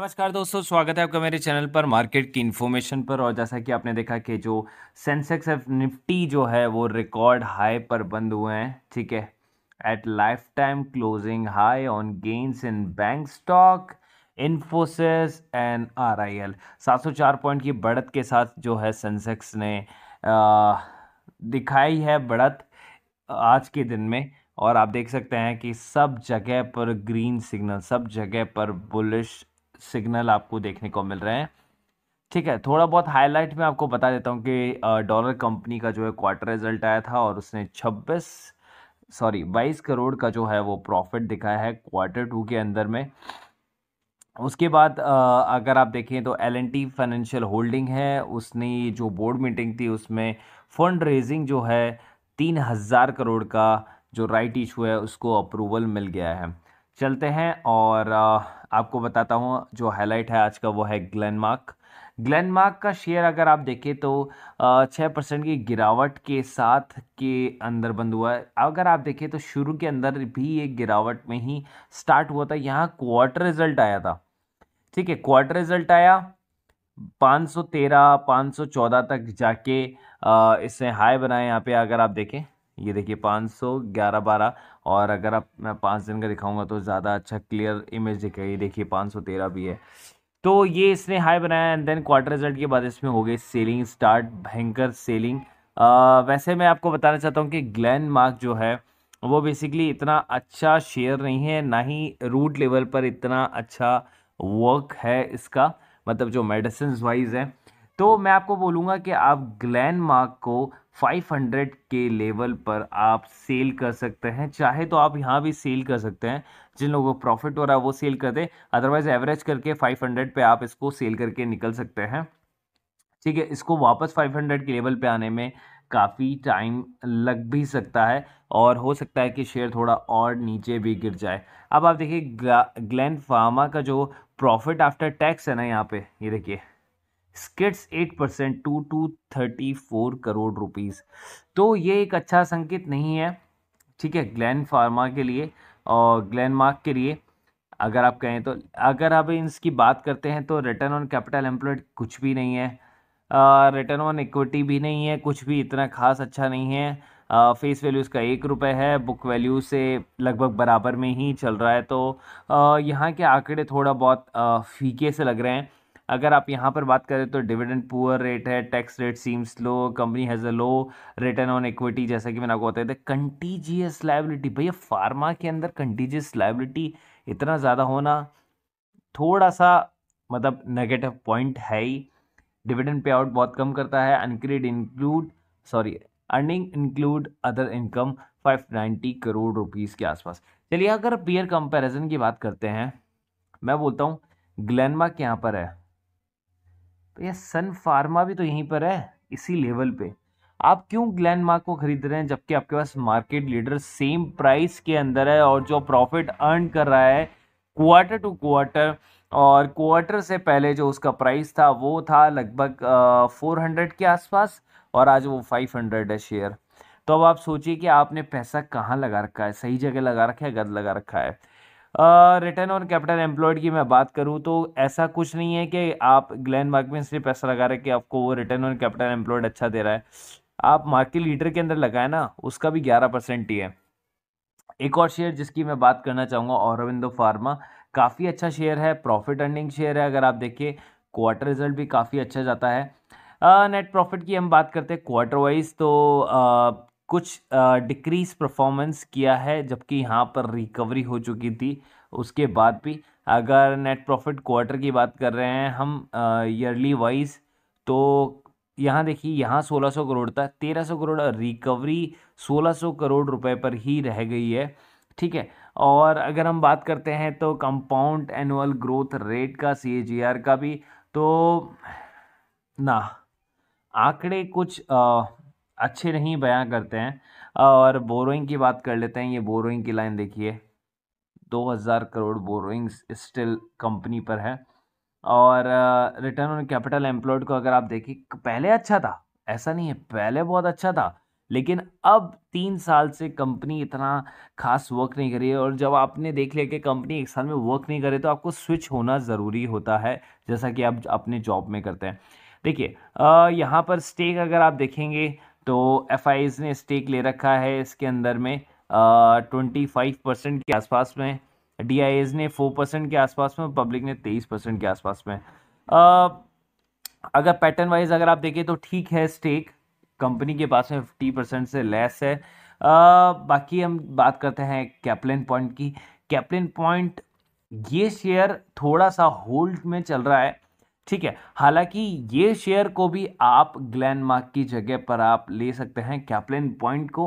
नमस्कार दोस्तों स्वागत है आपका मेरे चैनल पर मार्केट की इन्फॉर्मेशन पर और जैसा कि आपने देखा कि जो सेंसेक्स एफ निफ्टी जो है वो रिकॉर्ड हाई पर बंद हुए हैं ठीक है at lifetime closing high on gains in bank stock Infosys and R I L सात सौ चार पॉइंट की बढ़त के साथ जो है सेंसेक्स ने दिखाई है बढ़त आज के दिन में और आप देख सकते हैं कि सब जगह पर ग्रीन सिग्नल सब जगह पर बुलिश सिग्नल आपको देखने को मिल रहे हैं ठीक है थोड़ा बहुत हाईलाइट में आपको बता देता हूँ कि डॉलर कंपनी का जो है क्वार्टर रिजल्ट आया था और उसने 26 सॉरी 22 करोड़ का जो है वो प्रॉफिट दिखाया है क्वार्टर टू के अंदर में उसके बाद अगर आप देखें तो L N T financial holding है उसने जो बोर्ड मीटिंग थी उसमें फंड रेजिंग जो है तीन हज़ार करोड़ का जो राइट इशू है उसको अप्रूवल मिल गया है चलते हैं और आपको बताता हूँ जो हाईलाइट है आज का वो है ग्लैंडमार्क ग्लैंडमार्क का शेयर अगर आप देखें तो छः परसेंट की गिरावट के साथ के अंदर बंद हुआ है अगर आप देखें तो शुरू के अंदर भी ये गिरावट में ही स्टार्ट हुआ था यहाँ क्वार्टर रिजल्ट आया था ठीक है क्वार्टर रिजल्ट आया 513 514 तक जाके इसने हाई बनाए यहाँ पे अगर आप देखें ये देखिए पाँच सौ ग्यारह बारह और अगर आप मैं पाँच दिन का दिखाऊंगा तो ज़्यादा अच्छा क्लियर इमेज ये देखिए पाँच सौ तेरह भी है तो ये इसने हाई बनाया एंड देन क्वार्टर रिजल्ट के बाद इसमें हो गई सेलिंग स्टार्ट भयंकर सेलिंग आ, वैसे मैं आपको बताना चाहता हूँ कि ग्लैन मार्क जो है वो बेसिकली इतना अच्छा शेयर नहीं है ना ही रूट लेवल पर इतना अच्छा वर्क है इसका मतलब जो मेडिसिन वाइज है तो मैं आपको बोलूँगा कि आप ग्लैन मार्क को 500 के लेवल पर आप सेल कर सकते हैं चाहे तो आप यहाँ भी सेल कर सकते हैं जिन लोगों को प्रॉफिट हो रहा है वो सेल कर दें अदरवाइज एवरेज करके 500 पे आप इसको सेल करके निकल सकते हैं ठीक है इसको वापस 500 के लेवल पे आने में काफ़ी टाइम लग भी सकता है और हो सकता है कि शेयर थोड़ा और नीचे भी गिर जाए अब आप देखिए ग्लैंड फार्मा का जो प्रॉफिट आफ्टर टैक्स है ना यहाँ पर ये देखिए स्किट्स eight percent two two thirty four crore rupees तो ये एक अच्छा संकेत नहीं है ठीक है ग्लैन फार्मा के लिए और ग्लैन मार्क के लिए अगर आप कहें तो अगर आप इसकी बात करते हैं तो रिटर्न ऑन कैपिटल एम्प्लॉयड कुछ भी नहीं है रिटर्न ऑन इक्विटी भी नहीं है कुछ भी इतना खास अच्छा नहीं है फेस वैल्यू इसका एक रुपये है बुक वैल्यू से लगभग बराबर में ही चल रहा है तो यहाँ के आंकड़े थोड़ा बहुत फीके से लग रहे हैं अगर आप यहाँ पर बात करें तो डिविडेंड पुअर रेट है tax rate seems low company has a low return on equity जैसा कि मैंने आपको बताया था कंटीजियस लाइबिलिटी भैया फार्मा के अंदर कंटीजियस लाइबिलिटी इतना ज़्यादा होना थोड़ा सा मतलब नेगेटिव पॉइंट है ही डिविडेंड पे आउट बहुत कम करता है अनक्रेड include sorry earning include other income 590 crore rupees के आसपास चलिए अगर पीयर कंपैरिजन की बात करते हैं मैं बोलता हूँ ग्लैनमार्क यहाँ पर है तो यह सन फार्मा भी तो यहीं पर है इसी लेवल पे आप क्यों ग्लैंडमार्क को खरीद रहे हैं जबकि आपके पास मार्केट लीडर सेम प्राइस के अंदर है और जो प्रॉफिट अर्न कर रहा है क्वार्टर टू क्वार्टर और क्वार्टर से पहले जो उसका प्राइस था वो था लगभग फोर हंड्रेड के आसपास और आज वो फाइव हंड्रेड है शेयर तो अब आप सोचिए कि आपने पैसा कहाँ लगा रखा है सही जगह लगा रखा है गद लगा रखा है रिटर्न ऑन कैपिटल एम्प्लॉयड की मैं बात करूँ तो ऐसा कुछ नहीं है कि आप ग्लैन मार्क में सिर्फ पैसा लगा रहे कि आपको वो रिटर्न ऑन कैपिटल एम्प्लॉयड अच्छा दे रहा है आप मार्केट लीडर के अंदर लगाए ना उसका भी ग्यारह परसेंट ही है एक और शेयर जिसकी मैं बात करना चाहूँगा औरविंदो फार्मा काफ़ी अच्छा शेयर है प्रॉफिट अर्निंग शेयर है अगर आप देखिए क्वार्टर रिजल्ट भी काफ़ी अच्छा जाता है नेट uh, प्रॉफिट की हम बात करते हैं क्वार्टर वाइज तो कुछ डिक्रीज परफॉर्मेंस किया है जबकि यहाँ पर रिकवरी हो चुकी थी उसके बाद भी अगर नेट प्रॉफिट क्वार्टर की बात कर रहे हैं हम ईयरली वाइज तो यहाँ देखिए यहाँ 1600 करोड़ था 1300 करोड़ रिकवरी 1600 करोड़ रुपए पर ही रह गई है ठीक है और अगर हम बात करते हैं तो कंपाउंड एनुअल ग्रोथ रेट का सी का भी तो ना आंकड़े कुछ आ, अच्छे नहीं बयां करते हैं और बोरोइंग की बात कर लेते हैं ये बोरोइंग की लाइन देखिए 2000 करोड़ बोरोइंग्स स्टिल कंपनी पर है और रिटर्न ऑन कैपिटल एम्प्लॉयड को अगर आप देखिए पहले अच्छा था ऐसा नहीं है पहले बहुत अच्छा था लेकिन अब तीन साल से कंपनी इतना खास वर्क नहीं करी है और जब आपने देख लिया कि कंपनी एक साल में वर्क नहीं करे तो आपको स्विच होना ज़रूरी होता है जैसा कि आप अपने जॉब में करते हैं देखिए यहाँ पर स्टेक अगर आप देखेंगे तो एफ ने स्टेक ले रखा है इसके अंदर में ट्वेंटी फाइव परसेंट के आसपास में डी ने फोर परसेंट के आसपास में पब्लिक ने तेईस परसेंट के आसपास में uh, अगर पैटर्न वाइज अगर आप देखें तो ठीक है स्टेक कंपनी के पास में फिफ्टी परसेंट से लेस है uh, बाकी हम बात करते हैं कैप्लिन पॉइंट की कैप्लिन पॉइंट ये शेयर थोड़ा सा होल्ड में चल रहा है ठीक है हालांकि ये शेयर को भी आप ग्लैन मार्क की जगह पर आप ले सकते हैं कैप्लिन पॉइंट को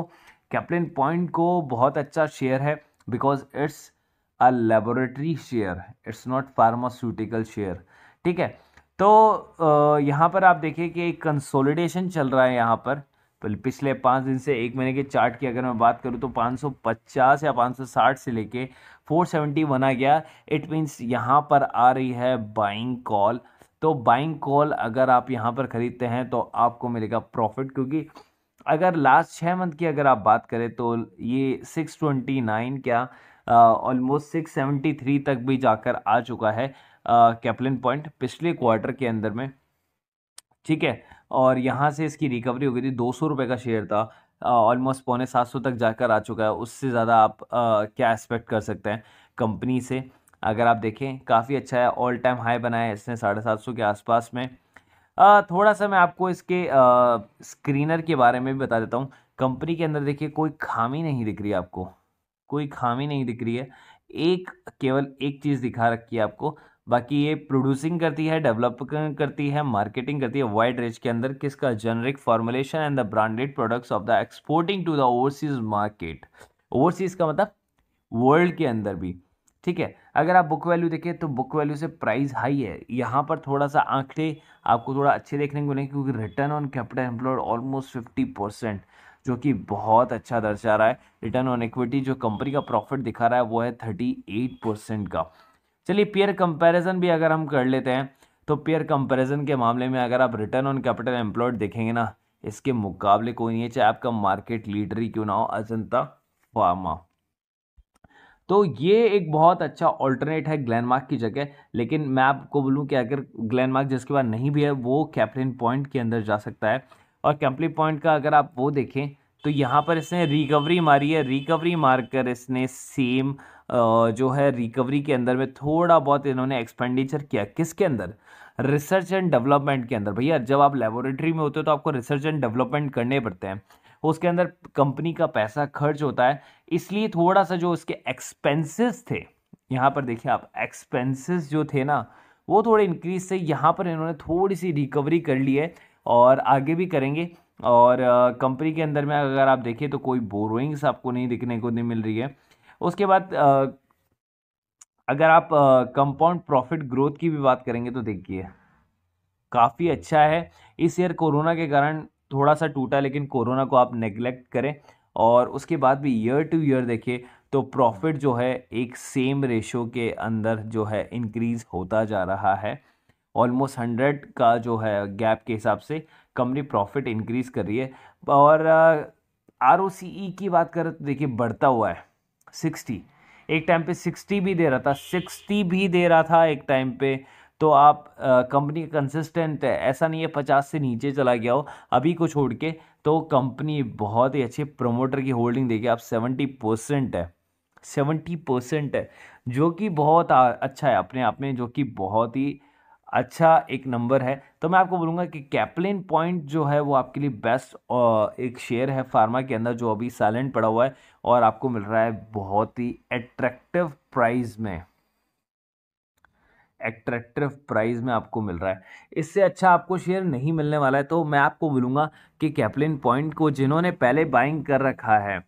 कैप्लिन पॉइंट को बहुत अच्छा शेयर है because it's a laboratory share it's not pharmaceutical share ठीक है तो यहाँ पर आप देखिए कि एक कंसोलिडेशन चल रहा है यहाँ पर पिछले पाँच दिन से एक महीने के चार्ट की अगर मैं बात करूँ तो 550 या 560 से लेके 471 आ गया इट मीन्स यहाँ पर आ रही है बाइंग कॉल तो बाइंग कॉल अगर आप यहाँ पर ख़रीदते हैं तो आपको मिलेगा प्रॉफिट क्योंकि अगर लास्ट छः मंथ की अगर आप बात करें तो ये सिक्स ट्वेंटी नाइन क्या ऑलमोस्ट सिक्स सेवेंटी थ्री तक भी जाकर आ चुका है कैपलिन पॉइंट पिछले क्वार्टर के अंदर में ठीक है और यहाँ से इसकी रिकवरी हो गई थी दो सौ रुपये का शेयर था ऑलमोस्ट पौने सात सौ तक जाकर आ चुका है उससे ज़्यादा आप आ, क्या एक्सपेक्ट कर सकते हैं कंपनी से अगर आप देखें काफ़ी अच्छा है ऑल टाइम हाई बनाया इसने साढ़े सात सौ के आसपास में आ, थोड़ा सा मैं आपको इसके आ, स्क्रीनर के बारे में भी बता देता हूँ कंपनी के अंदर देखिए कोई खामी नहीं दिख रही है आपको कोई खामी नहीं दिख रही है एक केवल एक चीज़ दिखा रखी है आपको बाकी ये प्रोड्यूसिंग करती है डेवलप करती है मार्केटिंग करती है वाइड रेंज के अंदर किसका generic formulation and the branded products of the exporting to the overseas market overseas का मतलब वर्ल्ड के अंदर भी ठीक है अगर आप बुक वैल्यू देखें तो बुक वैल्यू से प्राइस हाई है यहाँ पर थोड़ा सा आंकड़े आपको थोड़ा अच्छे देखने को मिलेंगे क्योंकि return on capital employed almost fifty percent जो कि बहुत अच्छा दर्शा रहा है रिटर्न ऑन इक्विटी जो कंपनी का प्रॉफिट दिखा रहा है वो है थर्टी एट परसेंट का चलिए पेयर कंपेरिजन भी अगर हम कर लेते हैं तो पेयर कंपेरिजन के मामले में अगर आप रिटर्न ऑन कैपिटल एम्प्लॉयड देखेंगे ना इसके मुकाबले कोई नहीं है चाहे आपका मार्केट लीडर ही क्यों ना हो अजंता फार्मा तो ये एक बहुत अच्छा ऑल्टरनेट है ग्लैनमार्क की जगह लेकिन मैं आपको बोलूँ कि अगर ग्लैनमार्क जिसके बाद नहीं भी है वो कैप्टन पॉइंट के अंदर जा सकता है और कैपलिन पॉइंट का अगर आप वो देखें तो यहाँ पर इसने रिकवरी मारी है रिकवरी मारकर इसने सेम जो है रिकवरी के अंदर में थोड़ा बहुत इन्होंने एक्सपेंडिचर किया किसके अंदर रिसर्च एंड डेवलपमेंट के अंदर भैया जब आप लेबोरेटरी में होते हो तो आपको रिसर्च एंड डेवलपमेंट करने पड़ते हैं उसके अंदर कंपनी का पैसा खर्च होता है इसलिए थोड़ा सा जो उसके एक्सपेंसेस थे यहाँ पर देखिए आप एक्सपेंसेस जो थे ना वो थोड़े इंक्रीज थे यहाँ पर इन्होंने थोड़ी सी रिकवरी कर ली है और आगे भी करेंगे और कंपनी के अंदर में अगर आप देखिए तो कोई बोरोइंग्स आपको नहीं दिखने को नहीं मिल रही है उसके बाद अगर आप कंपाउंड प्रॉफिट ग्रोथ की भी बात करेंगे तो देखिए काफ़ी अच्छा है इस ईयर कोरोना के कारण थोड़ा सा टूटा लेकिन कोरोना को आप नेग्लेक्ट करें और उसके बाद भी ईयर टू ईयर देखिए तो प्रॉफिट जो है एक सेम रेशो के अंदर जो है इंक्रीज़ होता जा रहा है ऑलमोस्ट हंड्रेड का जो है गैप के हिसाब से कंपनी प्रॉफिट इंक्रीज़ कर रही है और आर uh, e की बात करें तो देखिए बढ़ता हुआ है सिक्सटी एक टाइम पे सिक्सटी भी दे रहा था सिक्सटी भी दे रहा था एक टाइम पे तो आप कंपनी uh, कंसिस्टेंट है ऐसा नहीं है पचास से नीचे चला गया हो अभी को छोड़ के तो कंपनी बहुत ही अच्छे प्रमोटर की होल्डिंग देखिए आप सेवेंटी परसेंट है सेवेंटी परसेंट है जो कि बहुत अच्छा है अपने आप में जो कि बहुत ही अच्छा एक नंबर है तो मैं आपको बोलूँगा कि कैपलिन पॉइंट जो है वो आपके लिए बेस्ट एक शेयर है फार्मा के अंदर जो अभी साइलेंट पड़ा हुआ है और आपको मिल रहा है बहुत ही अट्रैक्टिव प्राइस में एट्रैक्टिव प्राइस में आपको मिल रहा है इससे अच्छा आपको शेयर नहीं मिलने वाला है तो मैं आपको बोलूँगा कि कैपलिन पॉइंट को जिन्होंने पहले बाइंग कर रखा है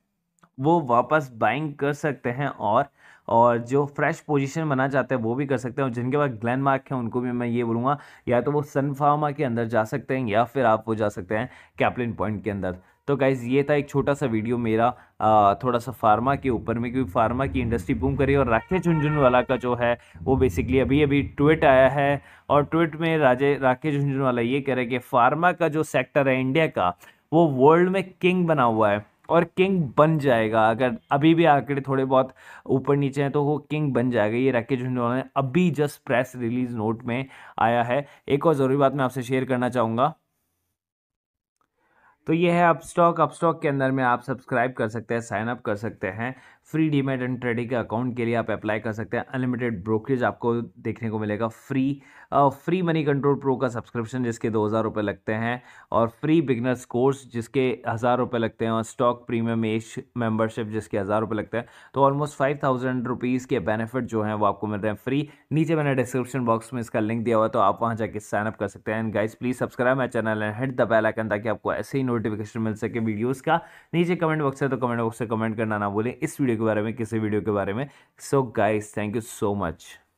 वो वापस बाइंग कर सकते हैं और और जो फ्रेश पोजीशन बना चाहते हैं वो भी कर सकते हैं और जिनके पास ग्लैंड मार्क है उनको भी मैं ये बोलूँगा या तो वो सनफार्मा के अंदर जा सकते हैं या फिर आप वो जा सकते हैं कैपलिन पॉइंट के अंदर तो गाइज़ ये था एक छोटा सा वीडियो मेरा आ, थोड़ा सा फार्मा के ऊपर में क्योंकि फार्मा की इंडस्ट्री बूम करी और राकेश झुंझुनवाला का जो है वो बेसिकली अभी अभी ट्वीट आया है और ट्वीट में राजे राकेश झुंझुनवाला ये कह रहे कि फार्मा का जो सेक्टर है इंडिया का वो वर्ल्ड में किंग बना हुआ है और किंग बन जाएगा अगर अभी भी आंकड़े थोड़े बहुत ऊपर नीचे हैं तो वो किंग बन जाएगा ये राकेश झुंझुनवाला ने अभी जस्ट प्रेस रिलीज नोट में आया है एक और ज़रूरी बात मैं आपसे शेयर करना चाहूँगा तो ये है अपस्टॉक अपस्टॉक के अंदर में आप सब्सक्राइब कर सकते हैं साइन अप कर सकते हैं फ्री डीमेट एंड ट्रेडिंग के अकाउंट के लिए आप अप्लाई कर सकते हैं अनलिमिटेड ब्रोकरेज आपको देखने को मिलेगा free free Moneycontrol Pro का सब्सक्रिप्शन जिसके दो हज़ार रुपये लगते हैं और फ्री बिगनर्स कोर्स जिसके हज़ार रुपये लगते हैं और स्टॉक प्रीमियम एज मेंबरशिप जिसके हज़ार रुपये लगते हैं तो ऑलमोस्ट फाइव थाउजेंड रुपीज़ के बेनिफिट जो हैं वो आपको मिल रहे हैं फ्री नीचे मैंने डिस्क्रिप्शन बॉक्स में इसका लिंक दिया हुआ तो आप वहाँ जाकर साइनअप कर सकते हैं and guys please subscribe my channel and hit the bell icon ताकि आपको ऐसे ही नोटिफिकेशन मिल सके वीडियोज़ का नीचे कमेंट बॉक्स है तो कमेंट बॉक्स से कमेंट करना ना बोले इस वीडियो वीडियो के बारे में किसी वीडियो के बारे में so guys thank you so much